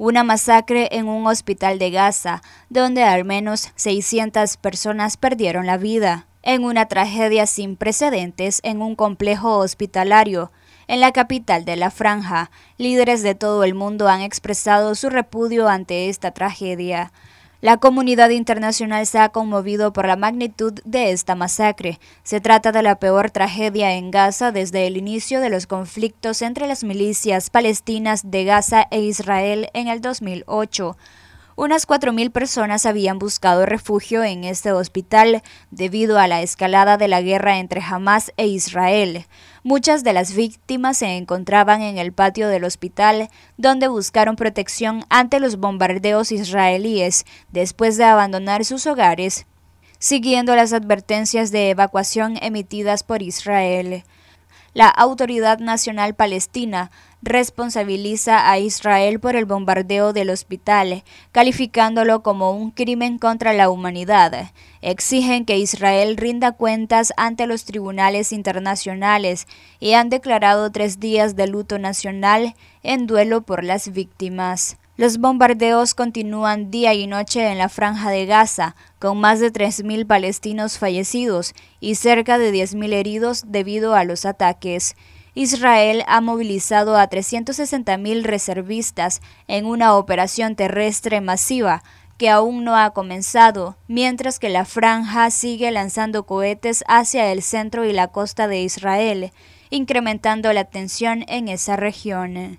una masacre en un hospital de Gaza, donde al menos 600 personas perdieron la vida, en una tragedia sin precedentes en un complejo hospitalario. En la capital de la franja, líderes de todo el mundo han expresado su repudio ante esta tragedia. La comunidad internacional se ha conmovido por la magnitud de esta masacre. Se trata de la peor tragedia en Gaza desde el inicio de los conflictos entre las milicias palestinas de Gaza e Israel en el 2008. Unas 4.000 personas habían buscado refugio en este hospital debido a la escalada de la guerra entre Hamas e Israel. Muchas de las víctimas se encontraban en el patio del hospital, donde buscaron protección ante los bombardeos israelíes después de abandonar sus hogares, siguiendo las advertencias de evacuación emitidas por Israel. La Autoridad Nacional Palestina responsabiliza a Israel por el bombardeo del hospital, calificándolo como un crimen contra la humanidad. Exigen que Israel rinda cuentas ante los tribunales internacionales y han declarado tres días de luto nacional en duelo por las víctimas. Los bombardeos continúan día y noche en la franja de Gaza, con más de 3.000 palestinos fallecidos y cerca de 10.000 heridos debido a los ataques. Israel ha movilizado a 360.000 reservistas en una operación terrestre masiva que aún no ha comenzado, mientras que la franja sigue lanzando cohetes hacia el centro y la costa de Israel, incrementando la tensión en esa región.